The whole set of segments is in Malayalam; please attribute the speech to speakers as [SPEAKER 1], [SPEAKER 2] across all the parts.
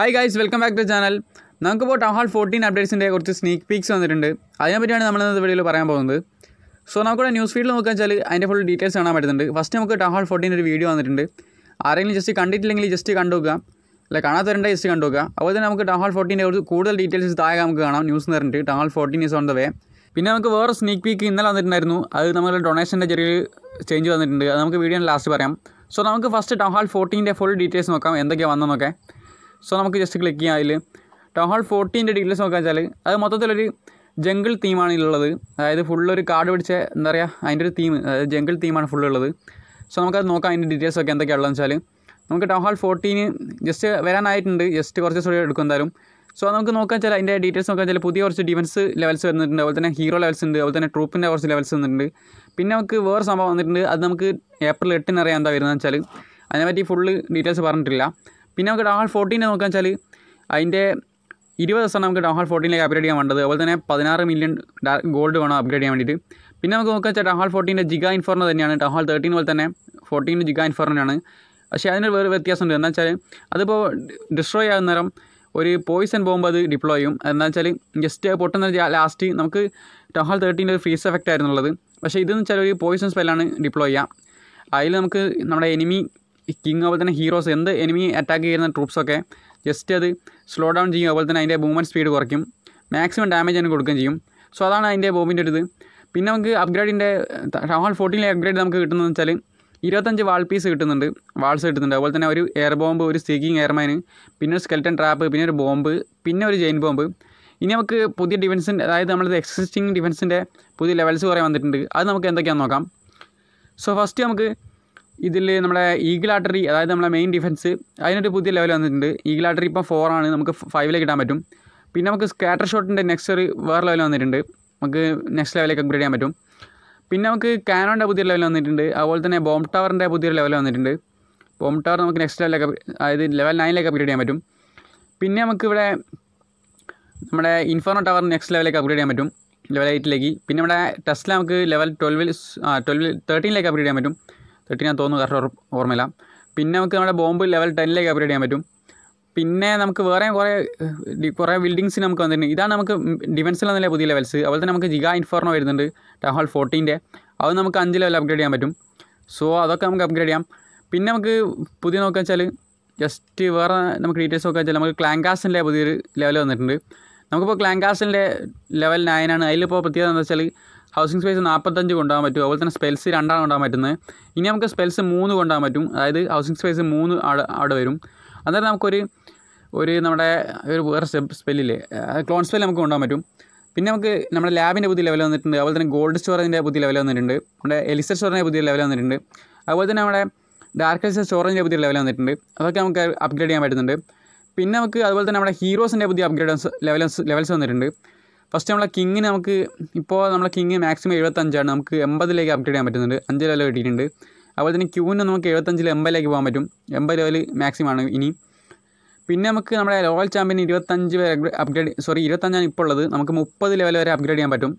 [SPEAKER 1] hi guys welcome back to channel നമുക്കിപ്പോൾ ടൗൺ ഹാൾ ഫോർട്ടീൻ അപ്ഡേറ്റ്സിൻ്റെ കുറച്ച് സ്നീക്ക് പീക്സ് വന്നിട്ടുണ്ട് അതിനെപ്പറ്റിയാണ് നമ്മൾ ഇന്നത്തെ വീഡിയോയിൽ പറയാൻ പോകുന്നത് സോ നമുക്കിവിടെ ന്യൂസ് ഫീഡിൽ നോക്കാൻ വെച്ചാൽ അതിൻ്റെ ഫുൾ ഡീറ്റെയിൽസ് കാണാൻ പറ്റുന്നുണ്ട് ഫസ്റ്റ് നമുക്ക് ടൗൺ ഹാൾ ഫോർട്ടീൻ ഒരു വീഡിയോ വന്നിട്ടുണ്ട് ആരെങ്കിലും ജസ്റ്റ് കണ്ടിട്ടില്ലെങ്കിൽ ജസ്റ്റ് കണ്ടു നോക്കുക അല്ല കാണാത്തവരുണ്ടെങ്കിൽ ജസ്റ്റ് കണ്ടു അതുപോലെ തന്നെ നമുക്ക് ടൗൺ ഹാൾ ഫോർട്ടീൻ്റെ കുറച്ച് കൂടുതൽ ഡീറ്റെയിൽസ് താഴെ നമുക്ക് കാണാം ന്യൂസ് എന്ന് പറഞ്ഞിട്ട് town hall fourteen is on the way പിന്നെ നമുക്ക് വേറെ സ്നീക്ക് പീക്ക് ഇന്നലെ വന്നിട്ടുണ്ടായിരുന്നു അത് നമ്മൾ ഡൊണേഷൻ്റെ ചെറിയ ചേഞ്ച് വന്നിട്ടുണ്ട് അത് നമുക്ക് വീഡിയോ ലാസ്റ്റ് പറയാം സോ നമുക്ക് ഫസ്റ്റ് ടൗൺ ഹാൾ ഫോർട്ടീൻ്റെ ഫുൾ ഡീറ്റെയിൽസ് നോക്കാം എന്തൊക്കെയാണ് വന്നതെന്നൊക്കെ സോ നമുക്ക് ജസ്റ്റ് ക്ലിക്ക് ചെയ്യാം അതിൽ ടൗൺ ഹാൾ ഫോർട്ടീൻ്റെ ഡീറ്റെയിൽസ് നോക്കാൻ വെച്ചാൽ അത് മൊത്തത്തിലൊരു ജംഗിൾ തീമാണ് ഉള്ളത് അതായത് ഫുള്ളൊരു കാർഡ് പിടിച്ച എന്താ പറയുക അതിൻ്റെ ഒരു തീം അതായത് ജംഗിൾ തീമാണ് ഫുൾ ഉള്ളത് സോ നമുക്കത് നോക്കാം അതിൻ്റെ ഡീറ്റെയിൽസ് ഒക്കെ എന്തൊക്കെയാണെന്ന് വെച്ചാൽ നമുക്ക് ടൗൺ ഹാൾ ഫോർട്ടീന് ജസ്റ്റ് വരാനായിട്ടുണ്ട് ജസ്റ്റ് കുറച്ച് ദിവസം എടുക്കും എന്തായാലും സോ അത് നമുക്ക് നോക്കാൻ വെച്ചാൽ അതിൻ്റെ ഡീറ്റെയിൽസ് നോക്കാൻ വെച്ചാൽ പുതിയ കുറച്ച് ഡിഫൻസ് ലെവൽസ് വരുന്നുണ്ട് അതുപോലെ തന്നെ ഹീറോ ലെവൽസ് ഉണ്ട് അതുപോലെ തന്നെ ട്രൂപ്പിൻ്റെ കുറച്ച് ലെവൽസ് വന്നിട്ടുണ്ട് പിന്നെ നമുക്ക് വേറെ സംഭവം വന്നിട്ടുണ്ട് അത് നമുക്ക് ഏപ്രിൽ എട്ടിന് അറിയാം എന്താ വരുന്നത് വെച്ചാൽ അതിനെപ്പറ്റി ഫുള്ള് ഡീറ്റെയിൽസ് പറഞ്ഞിട്ടില്ല പിന്നെ നമുക്ക് ഡാൾ ഫോർട്ടീനെ നോക്കുക വെച്ചാൽ അതിൻ്റെ ഇരുപത് ദിവസം നമുക്ക് ഡാഹാൾ ഫോർട്ടീനിലേക്ക് അപ്ഗ്രേഡ് ചെയ്യാൻ വേണ്ടത് അതുപോലെ തന്നെ പതിനാറ് മില്യൺ ഗോൾഡ് വേണം അപ്ഗ്രേഡ് ചെയ്യാൻ വേണ്ടിയിട്ട് പിന്നെ നമുക്ക് നോക്കുക വെച്ചാൽ ഡഹാൾ ഫോർട്ടീൻ്റെ ജിഗ ഇൻഫോർണർ തന്നെയാണ് ഡഹാൾ തേർട്ടീൻ പോലെ തന്നെ ഫോർട്ടീൻ്റെ ജിഗ ഇൻഫോർണറാണ് പക്ഷേ അതിന് വേറെ വ്യത്യാസമുണ്ട് എന്താ വെച്ചാൽ അതിപ്പോൾ ഡിസ്ട്രോയ് ആകുന്ന നേരം ഒരു പോയിസൺ ബോംബ് അത് ഡിപ്ലോയ് ചെയ്യും എന്താ വെച്ചാൽ ജസ്റ്റ് പൊട്ടുന്ന ലാസ്റ്റ് നമുക്ക് ടഹാൾ തേർട്ടീൻ്റെ ഒരു ഫ്രീസ് എഫക്റ്റ് ആയിരുന്നുള്ളത് പക്ഷേ ഇതെന്ന് വെച്ചാൽ ഒരു പോയിസൺ സ്പെല്ലാണ് ഡിപ്ലോയ് ചെയ്യുക അതിൽ നമുക്ക് നമ്മുടെ എനിമി കിങ് അതുപോലെ തന്നെ ഹീറോസ് എന്ത് എനിമി അറ്റാക്ക് ചെയ്യുന്ന ട്രൂപ്സൊക്കെ ജസ്റ്റ് അത് സ്ലോ ഡൗൺ ചെയ്യും അതുപോലെ തന്നെ അതിൻ്റെ മൂവ്മെൻറ്റ് സ്പീഡ് കുറയ്ക്കും മാക്സിമം ഡാമേജ് അതിന് കൊടുക്കുകയും ചെയ്യും സോ അതാണ് അതിൻ്റെ ബോബിൻ്റെ ഒരു ഇത് പിന്നെ നമുക്ക് അപ്ഗ്രേഡിൻ്റെ ഹാൾ ഫോർട്ടീനിലെ അപ്ഗ്രേഡ് നമുക്ക് കിട്ടുന്നതെന്ന് വെച്ചാൽ ഇരുപത്തഞ്ച് വാൾ പീസ് കിട്ടുന്നുണ്ട് വാൾസ് കിട്ടുന്നുണ്ട് അതുപോലെ തന്നെ ഒരു എയർ ബോംബ് ഒരു സ്റ്റീക്കിങ് എയർമാൻ പിന്നെ ഒരു സ്കെൽറ്റൺ ട്രാപ്പ് പിന്നെ ഒരു ബോംബ് പിന്നെ ഒരു ജെയിൻ ബോംബ് ഇനി നമുക്ക് പുതിയ ഡിഫൻസിൻ്റെ അതായത് നമ്മളത് എക്സിസ്റ്റിംഗ് ഡിഫൻസിൻ്റെ പുതിയ ലെവൽസ് കുറേ വന്നിട്ടുണ്ട് അത് നമുക്ക് എന്തൊക്കെയാണെന്ന് നോക്കാം സോ ഫസ്റ്റ് നമുക്ക് ഇതിൽ നമ്മുടെ ഈഗിൾ ആർട്ടറി അതായത് നമ്മുടെ മെയിൻ ഡിഫൻസ് അതിനൊരു പുതിയ ലെവൽ വന്നിട്ടുണ്ട് ഈഗിൾ ആർട്ടറി ഫോർ ആണ് നമുക്ക് ഫൈവിലേക്ക് ഇടാൻ പറ്റും പിന്നെ നമുക്ക് സ്കാറ്റർ ഷോട്ടിൻ്റെ നെക്സ്റ്റ് വേറെ ലെവൽ വന്നിട്ടുണ്ട് നമുക്ക് നെക്സ്റ്റ് ലെവലിലേക്ക് അപ്ഗ്രേഡ് ചെയ്യാൻ പറ്റും പിന്നെ നമുക്ക് കാനോൻ്റെ പുതിയ ലെവൽ വന്നിട്ടുണ്ട് അതുപോലെ തന്നെ ബോം ടവറിൻ്റെ പുതിയൊരു ലെവൽ വന്നിട്ടുണ്ട് ബോം ടവർ നമുക്ക് നെക്സ്റ്റ് ലെവലിലേക്ക് അതായത് ലെവൽ നയനിലേക്ക് അപ്ഗ്രേഡ് ചെയ്യാൻ പറ്റും പിന്നെ നമുക്ക് ഇവിടെ നമ്മുടെ ഇൻഫോർണോ ടവർ നെക്സ്റ്റ് ലെവലിലേക്ക് അപ്ഗ്രേഡ് ചെയ്യാൻ പറ്റും ലെവൽ എയ്റ്റിലേക്ക് പിന്നെ നമ്മുടെ ടെസ്റ്റിൽ നമുക്ക് ലെവൽ ട്വൽവിൽ ട്വൽവിൽ തേർട്ടീനിലേക്ക് അപ്ഗ്രേഡ് ചെയ്യാൻ പറ്റും തെട്ടി ഞാൻ തോന്നുന്നു കറക്റ്റ് ഓർമ്മയില്ല പിന്നെ നമുക്ക് നമ്മുടെ ബോംബ് ലെവൽ ടെന്നിലേക്ക് അപ്ഗ്രേഡ് ചെയ്യാൻ പറ്റും പിന്നെ നമുക്ക് വേറെ കുറേ കുറേ ബിൽഡിങ്സ് നമുക്ക് വന്നിട്ടുണ്ട് ഇതാണ് നമുക്ക് ഡിഫൻസിൽ വന്നില്ല പുതിയ ലെവൽസ് അതുപോലെ തന്നെ നമുക്ക് ജിഗാ ഇൻഫോർണോ വരുന്നുണ്ട് ടഹോൾ ഫോർട്ടീൻ്റെ അത് നമുക്ക് അഞ്ച് ലെവൽ അപ്ഗ്രേഡ് ചെയ്യാൻ പറ്റും സോ അതൊക്കെ നമുക്ക് അപ്ഗ്രേഡ് ചെയ്യാം പിന്നെ നമുക്ക് പുതിയ നോക്കുക വെച്ചാൽ ജസ്റ്റ് വേറെ നമുക്ക് ഡീറ്റെയിൽസ് നോക്കുക വെച്ചാൽ നമുക്ക് ക്ലാങ്കാസിൻ്റെ പുതിയൊരു ലെവൽ വന്നിട്ടുണ്ട് നമുക്കിപ്പോൾ ക്ലാങ്കാസിൻ്റെ ലെവൽ നയനാണ് അതിലിപ്പോൾ പ്രത്യേകത എന്താ വെച്ചാൽ ഹൗസിംഗ് സ്പേസ് നാൽപ്പത്തഞ്ച് കൊണ്ടുപോകാൻ പറ്റും അതുപോലെ തന്നെ സ്പെൽസ് രണ്ടാണ് കൊണ്ടുപോകാൻ പറ്റുന്നത് ഇനി നമുക്ക് സ്പെൽസ് മൂന്ന് കൊണ്ടുപോകാൻ പറ്റും അതായത് ഹൗസിംഗ് സ്പേസ് മൂന്ന് അവിടെ അവിടെ വരും അന്നേരം നമുക്കൊരു ഒരു നമ്മുടെ ഒരു വേറെ സ്പെല്ലില്ലേ ക്ലോൺ സ്പെൽ നമുക്ക് കൊണ്ടുപോകാൻ പറ്റും പിന്നെ നമുക്ക് നമ്മുടെ ലാബിൻ്റെ പുതിയ ലെവൽ വന്നിട്ടുണ്ട് അതുപോലെ തന്നെ ഗോൾഡ് സ്റ്റോറേജിൻ്റെ പുതിയ ലെവൽ വന്നിട്ടുണ്ട് നമ്മുടെ എലിസർ സ്റ്റോറിൻ്റെ പുതിയ ലെവൽ വന്നിട്ടുണ്ട് അതുപോലെ തന്നെ നമ്മുടെ ഡാർക്ക് സ്റ്റോറേജിൻ്റെ പുതിയ ലെവൽ വന്നിട്ടുണ്ട് അതൊക്കെ നമുക്ക് അപ്ഗ്രേഡ് ചെയ്യാൻ പറ്റുന്നുണ്ട് പിന്നെ നമുക്ക് അതുപോലെ തന്നെ നമ്മുടെ ഹീറോസിൻ്റെ പുതിയ അപ്ഗ്രേഡ് ലെവൽസ് ലെവൽസ് വന്നിട്ടുണ്ട് ഫസ്റ്റ് നമ്മളെ കിങ്ങിന് നമുക്ക് ഇപ്പോൾ നമ്മളെ കിങ് മാക്സിമം എഴുപത്തഞ്ചാണ് നമുക്ക് എൺപതിലേക്ക് അപ്ഗ്രേഡ് ചെയ്യാൻ പറ്റുന്നുണ്ട് അഞ്ച് ലെവൽ കിട്ടിയിട്ടുണ്ട് അതുപോലെ തന്നെ ക്യൂവിന് നമുക്ക് എഴുപത്തഞ്ചിൽ എൺപതിലേക്ക് പോകാൻ പറ്റും എൺപത് ലെവൽ മാക്സിമം ആണ് ഇനി പിന്നെ നമുക്ക് നമ്മുടെ ലോയൽ ചാമ്പ്യൻ ഇരുപത്തഞ്ച് വരെ അപ്ഗ്രേഡ് സോറി ഇരുപത്തഞ്ചാണ് ഇപ്പോൾ ഉള്ളത് നമുക്ക് മുപ്പത് ലെവൽ വരെ അപ്ഗ്രേഡ് ചെയ്യാൻ പറ്റും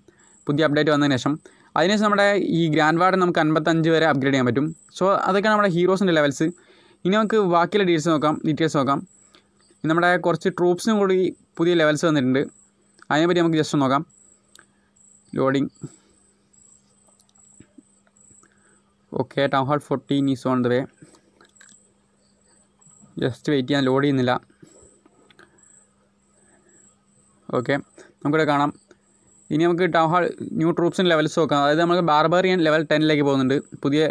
[SPEAKER 1] പുതിയ അപ്ഡേറ്റ് വന്നതിന് ശേഷം അതിനുശേഷം നമ്മുടെ ഈ ഗ്രാൻഡ് വാർഡ് നമുക്ക് അൻപത്തഞ്ച് വരെ അപ്ഗ്രേഡ് ചെയ്യാൻ പറ്റും സോ അതൊക്കെയാണ് നമ്മുടെ ഹീറോസിൻ്റെ ലെവൽസ് ഇനി നമുക്ക് ബാക്കിയുള്ള ഡീറ്റെയിൽസ് നോക്കാം ഡീറ്റെയിൽസ് നോക്കാം നമ്മുടെ കുറച്ച് ട്രൂപ്സിനും കൂടി പുതിയ ലെവൽസ് വന്നിട്ടുണ്ട് അതിനെപ്പറ്റി നമുക്ക് ജസ്റ്റ് നോക്കാം loading okay town hall fourteen is on the way just wait ചെയ്യാൻ ലോഡ് ചെയ്യുന്നില്ല ഓക്കെ നമുക്കിവിടെ കാണാം ഇനി നമുക്ക് ടൗൺ ഹാൾ ന്യൂ ട്രൂപ്സിന് ലെവൽസ് നോക്കാം അതായത് നമുക്ക് ബാർബറിയൻ ലെവൽ ടെന്നിലേക്ക് പോകുന്നുണ്ട് പുതിയ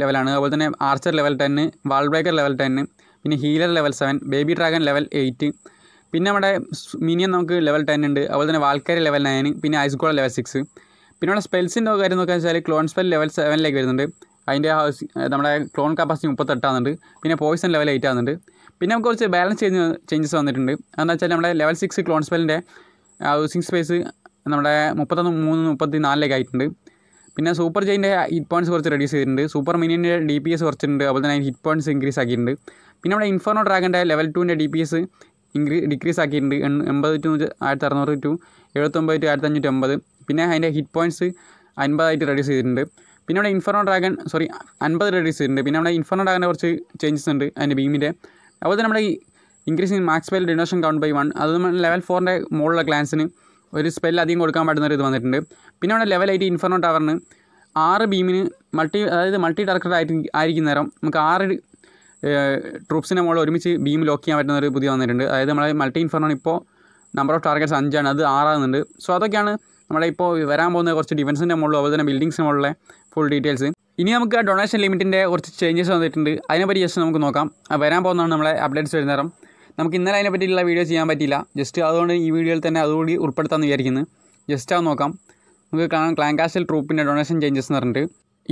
[SPEAKER 1] ലെവലാണ് അതുപോലെ തന്നെ ആർച്ചർ ലെവൽ ടെന്ന് വാൾ ബ്രേക്കർ ലെവൽ ടെന്ന് പിന്നെ healer level seven baby dragon level eight പിന്നെ നമ്മുടെ മിനിയൻ നമുക്ക് ലെവൽ ടെൻ ഉണ്ട് അതുപോലെ തന്നെ വാൽക്കാരി ലെവൽ നയൻ പിന്നെ ഐസ് ഗോൾ ലെവൽ സിക്സ് പിന്നെ നമ്മുടെ സ്പെൽസിൻ്റെ കാര്യം നോക്കുകയെന്ന് വെച്ചാൽ ക്ലോൺ സ്പെൽ ലെവൽ സെവനിലേക്ക് വരുന്നുണ്ട് അതിൻ്റെ നമ്മുടെ ക്ലോൺ കപ്പാസിറ്റി മുപ്പത്തെട്ടാകുന്നുണ്ട് പിന്നെ പോയിസൺ ലെവൽ എയ്റ്റ് ആകുന്നുണ്ട് പിന്നെ നമുക്ക് കുറച്ച് ബാലൻസ് ചേഞ്ച് ചേഞ്ചസ് വന്നിട്ടുണ്ട് എന്താണെന്ന് വെച്ചാൽ നമ്മുടെ ലെവൽ സിക്സ് ക്ലോൺ സ്പെല്ലിൻ്റെ ഹൗസിംഗ് സ്പേസ് നമ്മുടെ മുപ്പത്തൊന്ന് മൂന്ന് മുപ്പത്തി നാലിലേക്ക് ആയിട്ടുണ്ട് പിന്നെ സൂപ്പർ ജെയിൻ്റെ ഹിറ്റ് പോയിൻറ്റ്സ് കുറച്ച് റെഡ്യൂസ് ചെയ്തിട്ടുണ്ട് സൂപ്പർ മിനിയൻ്റെ ഡി പി എസ് കുറച്ചിട്ടുണ്ട് അതുപോലെ തന്നെ ഹിറ്റ് പോയിൻറ്റ്സ് ഇൻക്രീസ് ആക്കിയിട്ടുണ്ട് പിന്നെ നമ്മുടെ ഇൻഫോർണോ ഡ്രാഗൻ്റെ ലെവൽ ടുവിൻ്റെ ഡി പി എസ് ഇൻക്രീ ഡിക്രീസ് ആക്കിയിട്ടുണ്ട് എൺപത് ടു ആയിരത്തി അറുന്നൂറ് ടു എഴുപത്തൊമ്പത് ടു ആയിരത്തി അഞ്ഞൂറ്റി അമ്പത് പിന്നെ അതിൻ്റെ ഹിറ്റ് പോയിൻറ്റ്സ് അൻപതായിട്ട് റെഡ്യൂസ് ചെയ്തിട്ടുണ്ട് പിന്നെ നമ്മുടെ ഇൻഫോർണോ ഡ്രാഗൺ സോറി അൻപത് റെഡ്യൂസ് ചെയ്തിട്ടുണ്ട് പിന്നെ നമ്മുടെ ഇൻഫോർണോ ഡ്രാഗൻ്റെ കുറച്ച് ചേഞ്ചസ് ഉണ്ട് അതിൻ്റെ ബീമിൻ്റെ അതുപോലെ നമ്മുടെ ഈ increase in max spell donation count by one അത് ലെവൽ ഫോറിൻ്റെ മുകളിലെ ക്ലാൻസിന് ഒരു സ്പെൽ അധികം കൊടുക്കാൻ പറ്റുന്ന ഒരു ഇത് വന്നിട്ടുണ്ട് പിന്നെ നമ്മുടെ ലെവൽ എയ്റ്റ് ഇൻഫോർണോ ടവറിന് ആറ് ബീമിന് മൾട്ടി അതായത് മൾട്ടി ടാർഗറ്റഡ് ആയിരിക്കും ആയിരിക്കുന്ന നേരം നമുക്ക് ആറ് ട്രൂപ്സിനെ നമ്മൾ ഒരുമിച്ച് ബീം ലോക്ക് ചെയ്യാൻ പറ്റുന്ന ഒരു പുതിയ വന്നിട്ടുണ്ട് അതായത് നമ്മളെ മൾട്ടി ഇൻഫർണോൺ ഇപ്പോൾ നമ്പർ ഓഫ് ടാർഗറ്റ്സ് അഞ്ചാണ് അത് ആറാകുന്നുണ്ട് സോ അതൊക്കെയാണ് നമ്മളെ ഇപ്പോൾ വരാൻ പോകുന്ന കുറച്ച് ഡിഫൻസിൻ്റെ മുകളിൽ അതുപോലെ തന്നെ ബിൽഡിങ്സിന് മുകളിലെ ഫുൾ ഡീറ്റെയിൽസ് ഇനി നമുക്ക് ആ ഡൊണേഷൻ ലിമിറ്റിൻ്റെ കുറച്ച് ചേഞ്ചസ് വന്നിട്ടുണ്ട് അതിനെപ്പറ്റി ജസ്റ്റ് നമുക്ക് നോക്കാം വരാൻ പോകുന്നതാണ് നമ്മളെ അപ്ഡേറ്റ്സ് വരുന്ന നേരം നമുക്ക് ഇന്നലെ അതിനെപ്പറ്റിയുള്ള വീഡിയോ ചെയ്യാൻ പറ്റില്ല ജസ്റ്റ് അതുകൊണ്ട് ഈ വീഡിയോയിൽ തന്നെ അതുകൂടി ഉൾപ്പെടുത്താമെന്ന് വിചാരിക്കുന്നു ജസ്റ്റ് അത് നോക്കാം നമുക്ക് കാണാം ക്ലാങ്കാസ്റ്റൽ ട്രൂപ്പിൻ്റെ ഡൊണേഷൻ ചേഞ്ചസ് എന്ന് പറഞ്ഞിട്ട്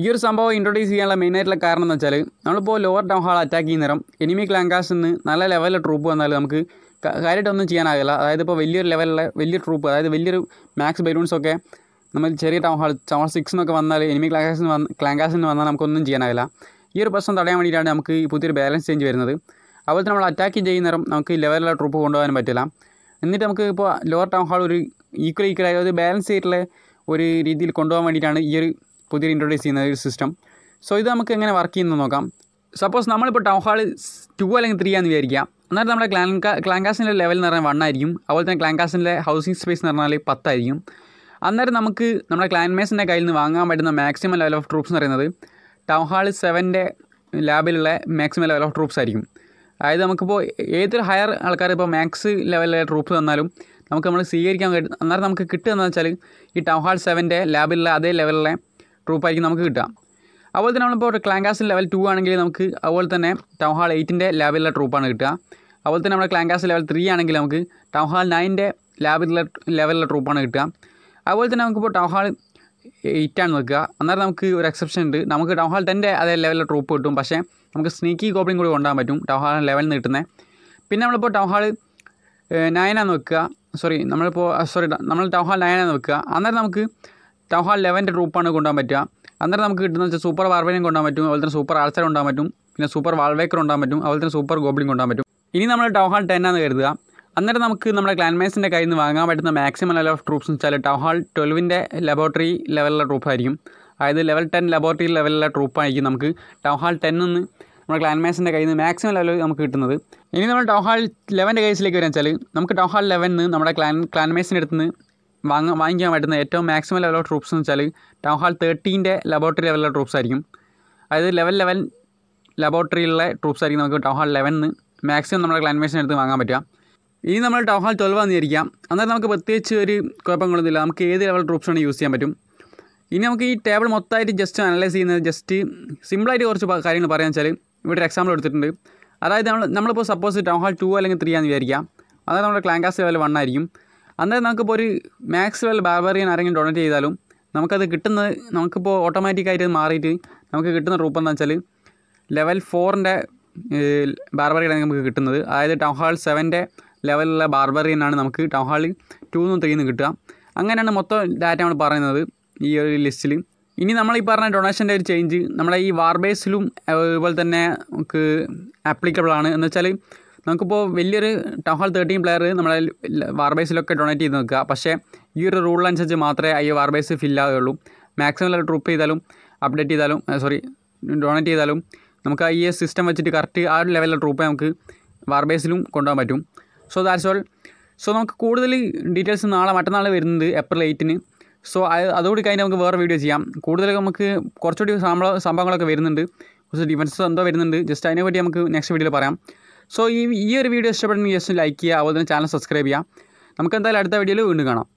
[SPEAKER 1] ഈ ഒരു സംഭവം ഇൻട്രൊഡ്യൂസ് ചെയ്യാനുള്ള ആയിട്ടുള്ള കാരണം എന്ന് വെച്ചാൽ നമ്മളിപ്പോൾ ലോവർ ഡൗൺ ഹാൾ അറ്റാക്ക് ചെയ്യുന്ന നേരം എനിമി ക്ലാങ്കാസ് നിന്ന് നല്ല ലെവലിലെ ട്രൂപ്പ് വന്നാൽ നമുക്ക് കാര്യമായിട്ടൊന്നും ചെയ്യാനാകില്ല അതായത് ഇപ്പോൾ വലിയൊരു ലെവലിലെ വലിയ ട്രൂപ്പ് അതായത് വലിയൊരു മാക്സ് ഒക്കെ നമ്മൾ ചെറിയ ടൗൺ ഹാൾ ടൗൺ സിക്സ് എന്നൊക്കെ വന്നാൽ എനിമി ക്ലാങ്കാസിന് വന്ന് നിന്ന് വന്നാൽ നമുക്കൊന്നും ചെയ്യാനാകില്ല ഈ ഒരു പ്രശ്നം തടയാൻ വേണ്ടിയിട്ടാണ് നമുക്ക് പുതിയൊരു ബാലൻസ് ചേഞ്ച് വരുന്നത് അതുപോലെ നമ്മൾ അറ്റാക്ക് ചെയ്യുന്ന നേരം നമുക്ക് ലെവലിലെ ട്രൂപ്പ് കൊണ്ടുപോകാൻ പറ്റില്ല എന്നിട്ട് നമുക്ക് ഇപ്പോൾ ലോവർ ടൗൺ ഹാൾ ഒരു ഈക്വൽ ഈക്വൽ ആയി ബാലൻസ് ചെയ്തിട്ടുള്ള ഒരു രീതിയിൽ കൊണ്ടുപോകാൻ വേണ്ടിയിട്ടാണ് ഈ ഒരു പുതിയ ഇൻട്രൊഡ്യൂസ് ചെയ്യുന്ന ഒരു സിസ്റ്റം സോ ഇത് നമുക്ക് എങ്ങനെ വർക്ക് ചെയ്യുന്നത് നോക്കാം സപ്പോസ് നമ്മളിപ്പോൾ ടൗൺ ഹാൾ ടു അല്ലെങ്കിൽ ത്രീ ആണെന്ന് വിചാരിക്കാം അന്നേരം നമ്മുടെ ക്ലാൻകാ ക്ലാങ്കാസിൻ്റെ ലെവൽ എന്ന് പറഞ്ഞാൽ വൺ ആയിരിക്കും അതുപോലെ തന്നെ ക്ലാങ്കാസിൻ്റെ ഹൗസിംഗ് സ്പേസ് എന്ന് പറഞ്ഞാൽ പത്തായിരിക്കും അന്നേരം നമുക്ക് നമ്മുടെ ക്ലാൻമേസിൻ്റെ കയ്യിൽ നിന്ന് വാങ്ങാൻ പറ്റുന്ന മാക്സിമം ലെവൽ ഓഫ് ട്രൂപ്സ് എന്ന് പറയുന്നത് ടൗൺ ഹാൾ സെവൻ്റെ ലാബിലുള്ള മാക്സിമം ലെവൽ ഓഫ് ട്രൂപ്സ് ആയിരിക്കും അതായത് നമുക്കിപ്പോൾ ഏതൊരു ഹയർ ആൾക്കാർ ഇപ്പോൾ മാക്സ് ലെവലിലെ ട്രൂപ്പ് തന്നാലും നമുക്ക് നമ്മൾ സ്വീകരിക്കാൻ അന്നേരം നമുക്ക് കിട്ടുക എന്ന് വെച്ചാൽ ഈ ടൗൺ ഹാൾ സെവൻ്റെ ലാബിലുള്ള അതേ ലെവലിലെ ട്രൂപ്പായിരിക്കും നമുക്ക് കിട്ടുക അതുപോലെ തന്നെ നമ്മളിപ്പോൾ ക്ലാങ്കാസിൽ ലെവൽ ടു ആണെങ്കിൽ നമുക്ക് അതുപോലെ തന്നെ ടൗൺ ഹാൾ എയ്റ്റിൻ്റെ ലാബിലുള്ള ട്രൂപ്പാണ് കിട്ടുക അതുപോലെ തന്നെ നമ്മുടെ ക്ലാങ്കാസ് ലെവൽ ത്രീ ആണെങ്കിൽ നമുക്ക് ടൗൺ ഹാൾ നയൻ്റെ ലാബിലുള്ള ലെവലിലുള്ള ട്രൂപ്പാണ് കിട്ടുക അതുപോലെ തന്നെ നമുക്കിപ്പോൾ ടൗൺ ഹാൾ എയ്റ്റാണ് നിൽക്കുക അന്നേരം നമുക്ക് ഒരു എക്സെപ്ഷൻ ഉണ്ട് നമുക്ക് ടൗൺ ഹാൾ ടെൻ്റെ അതേ ലെവലിലെ ട്രൂപ്പ് കിട്ടും പക്ഷേ നമുക്ക് സ്നീക്കി കോപ്പിംഗ് കൂടി കൊണ്ടുപോകാൻ പറ്റും ടൗൺ ഹാൾ ലെവലിൽ നിന്ന് കിട്ടുന്നത് പിന്നെ നമ്മളിപ്പോൾ ടൗൺ ഹാൾ നയനാണ് നോക്കുക സോറി നമ്മളിപ്പോൾ സോറി നമ്മൾ ടൗൺ ഹാൾ നയനാണ് നോക്കുക അന്നേരം നമുക്ക് ടൗൺ ഹാൾ ലെവൻ്റെ ട്രൂപ്പാണ് കൊണ്ടുപോകാൻ പറ്റുക അന്നേരം നമുക്ക് കിട്ടുന്ന വെച്ചാൽ സൂപ്പർ വാർബിനും കൊണ്ടുപോകാൻ പറ്റും അതുപോലെ തന്നെ സൂപ്പർ ആൾസർ കൊണ്ടുപോകാൻ പറ്റും പിന്നെ സൂപ്പർ വാൾവേക്കർ കൊണ്ടുപോകാൻ പറ്റും അതുപോലെ തന്നെ സൂപ്പർ ഗോബ്ലിൻ കൊണ്ടാൻ പറ്റും ഇനി നമ്മൾ ടൗൺ ഹാൾ ആണ് കരുതുക അന്നേരം നമുക്ക് നമ്മുടെ ക്ലാൻമേസിൻ്റെ കയ്യിൽ നിന്ന് വാങ്ങാൻ പറ്റുന്ന മാക്സിമം ലെവൽ ഓഫ് ട്രൂപ്പ്സ് എന്ന് വെച്ചാൽ ടൗൺ ഹാൾ ട്വൽവിൻ്റെ ലബോറട്ടറി ലെവലിലെ ട്രൂപ്പായിരിക്കും അതായത് ലെവൽ ടെൻ ലബോറട്ടറി ലെവലിലെ ട്രൂപ്പായിരിക്കും നമുക്ക് ടൗൺ ഹാൾ ടെന്നിൽ നിന്ന് നമ്മുടെ ക്ലാൻമേസിൻ്റെ കയ്യിൽ നിന്ന് മാക്സിമം ലെവൽ നമുക്ക് കിട്ടുന്നത് ഇനി നമ്മൾ ടൗൺ ഹാൾ ലെവൻ്റെ കേസിലേക്ക് വരാൻ വെച്ചാൽ നമുക്ക് ടൗൺ ഹാൾ ലെവനിൽ നിന്ന് നമ്മുടെ ക്ലാൻ ക്ലാൻമേസിൻ്റെ അടുത്ത് നിന്ന് വാങ്ങ വാങ്ങിക്കാൻ പറ്റുന്ന ഏറ്റവും മാക്സിമം ലെവൽ ഓഫ് ട്രൂപ്സ് എന്ന് വെച്ചാൽ ടൗൺ ഹാൾ തേർട്ടീൻ്റെ ലബോറട്ടറി ലെവലിലെ ട്രൂപ്സ് ആയിരിക്കും അതായത് ലെവൽ ലെവൽ ലബോറട്ടറിയിലെ ട്രൂപ്സ് ആയിരിക്കും നമുക്ക് ടൗൺ ഹാൾ ലെവനിന്ന് മാക്സിമം നമ്മുടെ ക്ലാൻമേഷൻ എടുത്ത് വാങ്ങാൻ പറ്റുക ഇനി നമ്മൾ ടൗൺ ഹാൾ ട്വൽവ് വന്നിരിക്കാം അന്നേരം നമുക്ക് പ്രത്യേകിച്ച് ഒരു കുഴപ്പങ്ങളൊന്നുമില്ല നമുക്ക് ഏത് ലെവൽ ട്രൂപ്സ് ആണ് യൂസ് ചെയ്യാൻ പറ്റും ഇനി നമുക്ക് ഈ ടേബിൾ മൊത്തമായിട്ട് ജസ്റ്റ് അനലൈസ് ചെയ്യുന്നത് ജസ്റ്റ് സിമ്പിളായിട്ട് കുറച്ച് കാര്യങ്ങൾ പറയാൻ വെച്ചാൽ ഇവിടെ ഒരു എക്സാമ്പിൾ എടുത്തിട്ടുണ്ട് അതായത് നമ്മൾ നമ്മളിപ്പോൾ സപ്പോസ് ടൗൺ ഹാൾ ടു അല്ലെങ്കിൽ ത്രീ ആണെന്ന് വിചാരിക്കാം അതായത് നമ്മുടെ ക്ലാങ്കാസ് ലെവൽ വൺ ആയിരിക്കും അന്നേരം നമുക്കിപ്പോൾ ഒരു മാക്സ്വെൽ ബാർബറിയൻ ആരെങ്കിലും ഡൊണേറ്റ് ചെയ്താലും നമുക്കത് കിട്ടുന്നത് നമുക്കിപ്പോൾ ഓട്ടോമാറ്റിക്കായിട്ട് മാറിയിട്ട് നമുക്ക് കിട്ടുന്ന റൂപ്പ് എന്താ വെച്ചാൽ ലെവൽ ഫോറിൻ്റെ ബാർബറിയാണ് നമുക്ക് കിട്ടുന്നത് അതായത് ടൗൺ ഹാൾ സെവൻ്റെ ലെവലിലുള്ള ബാർബറിയനാണ് നമുക്ക് ടൗൺ ഹാൾ നിന്നും ത്രീന്ന് കിട്ടുക അങ്ങനെയാണ് മൊത്തം ഡാറ്റ നമ്മൾ പറയുന്നത് ഈ ഒരു ലിസ്റ്റിൽ ഇനി നമ്മൾ ഈ പറഞ്ഞ ഡൊണേഷൻ്റെ ഒരു ചേഞ്ച് നമ്മളെ ഈ വാർബേസിലും അതുപോലെ തന്നെ നമുക്ക് ആപ്ലിക്കബിൾ ആണ് എന്ന് വെച്ചാൽ നമുക്കിപ്പോൾ വലിയൊരു ടൗൺ ഹാൾ തേർട്ടീൻ പ്ലെയർ നമ്മളെ വാർബേസിലൊക്കെ ഡൊണേറ്റ് ചെയ്ത് നോക്കുക പക്ഷേ ഈ ഒരു റൂളിനനുസരിച്ച് മാത്രമേ ഈ വാർബേസ് ഫില്ലാകുള്ളൂ മാക്സിമം ട്രിപ്പ് ചെയ്താലും അപ്ഡേറ്റ് ചെയ്താലും സോറി ഡൊണേറ്റ് ചെയ്താലും നമുക്ക് ഈ സിസ്റ്റം വെച്ചിട്ട് കറക്റ്റ് ആ ഒരു ലെവലിലെ ട്രൂപ്പ് നമുക്ക് വാർബേസിലും കൊണ്ടുപോകാൻ പറ്റും സോ ദാറ്റ്സ് ഓൾ സോ നമുക്ക് കൂടുതൽ ഡീറ്റെയിൽസ് നാളെ മറ്റന്നാൾ വരുന്നത് ഏപ്രിൽ എയ്റ്റിന് സോ അതുകൂടി കഴിഞ്ഞാൽ നമുക്ക് വേറെ വീഡിയോ ചെയ്യാം കൂടുതൽ നമുക്ക് കുറച്ചുകൂടി സംഭവങ്ങളൊക്കെ വരുന്നുണ്ട് കുറച്ച് ഡിഫൻസ് എന്തോ വരുന്നുണ്ട് ജസ്റ്റ് അതിനെപ്പറ്റി നമുക്ക് നെക്സ്റ്റ് വീഡിയോയിൽ പറയാം സോ ഈ ഈ ഒരു വീഡിയോ ഇഷ്ടപ്പെടുന്ന കേസ് ലൈക്ക് ചെയ്യുക അതുപോലെ തന്നെ ചാനൽ സബ്സ്ക്രൈബ് ചെയ്യാം നമുക്ക് എന്തായാലും അടുത്ത വീഡിയോയിൽ വീണ്ടും കാണാം